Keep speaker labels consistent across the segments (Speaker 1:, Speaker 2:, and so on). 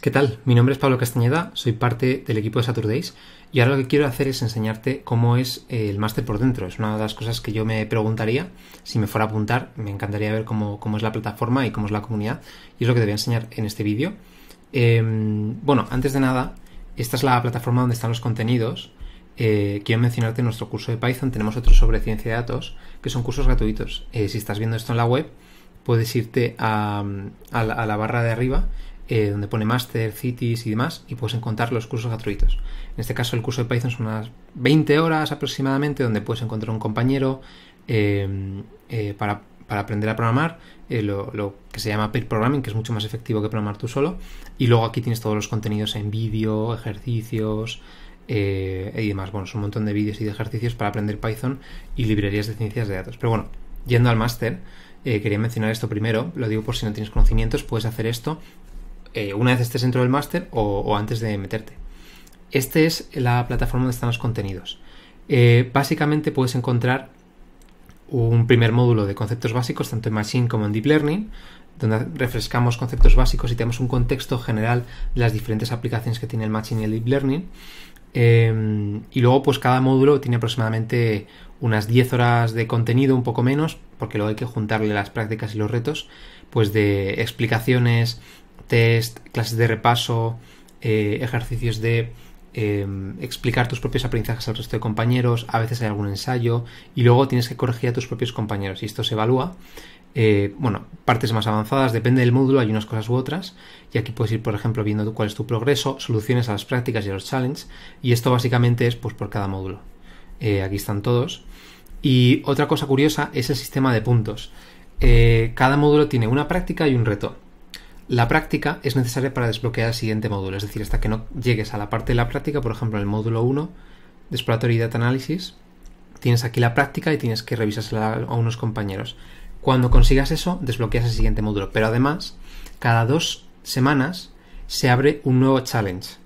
Speaker 1: ¿Qué tal? Mi nombre es Pablo Castañeda, soy parte del equipo de Saturdays y ahora lo que quiero hacer es enseñarte cómo es el máster por dentro. Es una de las cosas que yo me preguntaría si me fuera a apuntar. Me encantaría ver cómo, es la plataforma y cómo es la comunidad y es lo que te voy a enseñar en este vídeo. Em, bueno, antes de nada, esta es la plataforma donde están los contenidos. Eh, quiero mencionarte nuestro curso de Python. Tenemos otro sobre ciencia de datos, que son cursos gratuitos. Eh, si estás viendo esto en la web, puedes irte a, a la barra de arriba eh, donde pone Master, Cities y demás, y puedes encontrar los cursos gratuitos. En este caso, el curso de Python son unas 20 horas aproximadamente, donde puedes encontrar un compañero eh, eh, para, aprender a programar, lo, que se llama peer programming, que es mucho más efectivo que programar tú solo. Y luego aquí tienes todos los contenidos en vídeo, ejercicios. y demás, bueno, es un montón de vídeos y de ejercicios para aprender Python y librerías de ciencias de datos. Pero bueno, yendo al máster, quería mencionar esto primero, lo digo por si no tienes conocimientos, puedes hacer esto eh, una vez estés dentro del máster o, antes de meterte. Esta es la plataforma donde están los contenidos. Eh, básicamente puedes encontrar un primer módulo de conceptos básicos, tanto en Machine como en Deep Learning, donde refrescamos conceptos básicos y tenemos un contexto general de las diferentes aplicaciones que tiene el Machine y el Deep Learning. Eh, y luego, pues cada módulo tiene aproximadamente unas 10 horas de contenido, un poco menos, porque luego hay que juntarle las prácticas y los retos, pues de explicaciones, test, clases de repaso, eh, ejercicios de em, explicar tus propios aprendizajes al resto de compañeros, a veces hay algún ensayo y luego tienes que corregir a tus propios compañeros y esto se evalúa. Eh, bueno, partes más avanzadas, depende del módulo, hay unas cosas u otras y aquí puedes ir, por ejemplo, viendo cuál es tu progreso, soluciones a las prácticas y a los challenges y esto básicamente es pues por cada módulo. Eh, aquí están todos. Y otra cosa curiosa es el sistema de puntos. cada módulo tiene una práctica y un reto. La práctica es necesaria para desbloquear el siguiente módulo, es decir, hasta que no llegues a la parte de la práctica, por ejemplo, el módulo 1 de Exploratory Data Analysis, tienes aquí la práctica y tienes que revisársela a unos compañeros. Cuando consigas eso, desbloqueas el siguiente módulo, pero además, cada dos semanas se abre un nuevo challenge.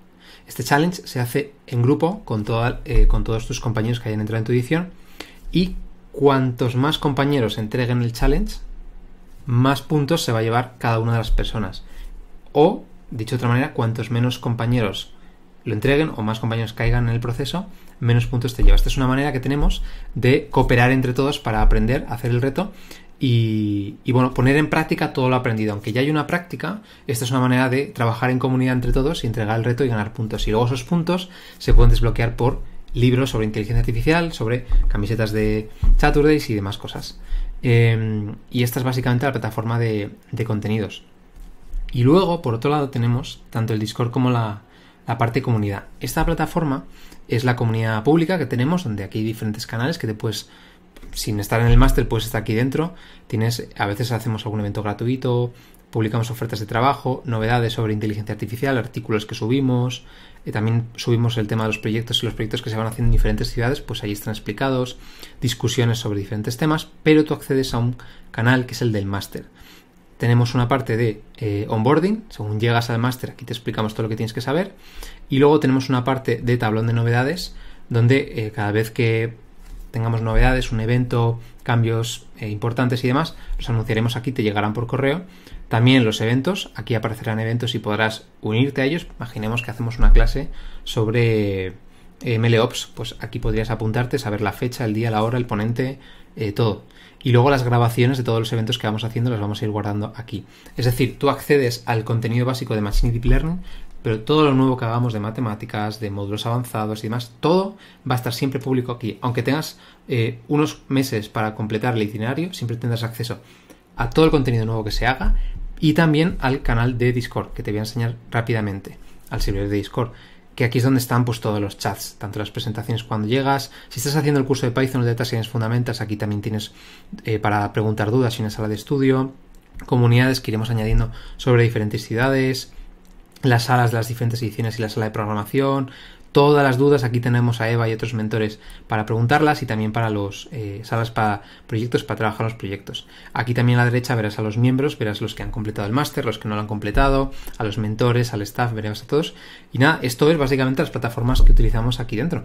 Speaker 1: Este challenge se hace en grupo con, eh, con todos tus compañeros que hayan entrado en tu edición y cuantos más compañeros entreguen el challenge, más puntos se va a llevar cada una de las personas. O, dicho de otra manera, cuantos menos compañeros lo entreguen o más compañeros caigan en el proceso, menos puntos te lleva. Esta es una manera que tenemos de cooperar entre todos para aprender, a hacer el reto y, bueno, poner en práctica todo lo aprendido. Aunque ya hay una práctica, esta es una manera de trabajar en comunidad entre todos y entregar el reto y ganar puntos. Y luego esos puntos se pueden desbloquear por libros sobre inteligencia artificial, sobre camisetas de Saturdays y demás cosas. Em, y esta es básicamente la plataforma de, contenidos. Y luego, por otro lado, tenemos tanto el Discord como la, la parte comunidad. Esta plataforma es la comunidad pública que tenemos, donde aquí hay diferentes canales que después sin estar en el máster, pues está aquí dentro. Tienes, a veces hacemos algún evento gratuito, publicamos ofertas de trabajo, novedades sobre inteligencia artificial, artículos que subimos, y eh, también subimos el tema de los proyectos y los proyectos que se van haciendo en diferentes ciudades, pues ahí están explicados, discusiones sobre diferentes temas, pero tú accedes a un canal que es el del máster. Tenemos una parte de eh, onboarding, según llegas al máster, aquí te explicamos todo lo que tienes que saber, y luego tenemos una parte de tablón de novedades, donde eh, cada vez que tengamos novedades, un evento, cambios eh, importantes y demás, los anunciaremos aquí, te llegarán por correo. También los eventos, aquí aparecerán eventos y podrás unirte a ellos. Imaginemos que hacemos una clase sobre eh, MLOps, pues aquí podrías apuntarte, saber la fecha, el día, la hora, el ponente, eh, todo. Y luego las grabaciones de todos los eventos que vamos haciendo las vamos a ir guardando aquí. Es decir, tú accedes al contenido básico de Machine Deep Learning, pero todo lo nuevo que hagamos de matemáticas, de módulos avanzados y demás, todo va a estar siempre público aquí. Aunque tengas eh, unos meses para completar el itinerario, siempre tendrás acceso a todo el contenido nuevo que se haga y también al canal de Discord, que te voy a enseñar rápidamente, al servidor de Discord, que aquí es donde están pues todos los chats, tanto las presentaciones cuando llegas, si estás haciendo el curso de Python o Data Science Fundamentales aquí también tienes eh, para preguntar dudas en la sala de estudio, comunidades que iremos añadiendo sobre diferentes ciudades, las salas de las diferentes ediciones y la sala de programación. Todas las dudas, aquí tenemos a Eva y otros mentores para preguntarlas y también para los eh, salas para proyectos, para trabajar los proyectos. Aquí también a la derecha verás a los miembros, verás los que han completado el máster, los que no lo han completado, a los mentores, al staff, verás a todos. Y nada, esto es básicamente las plataformas que utilizamos aquí dentro.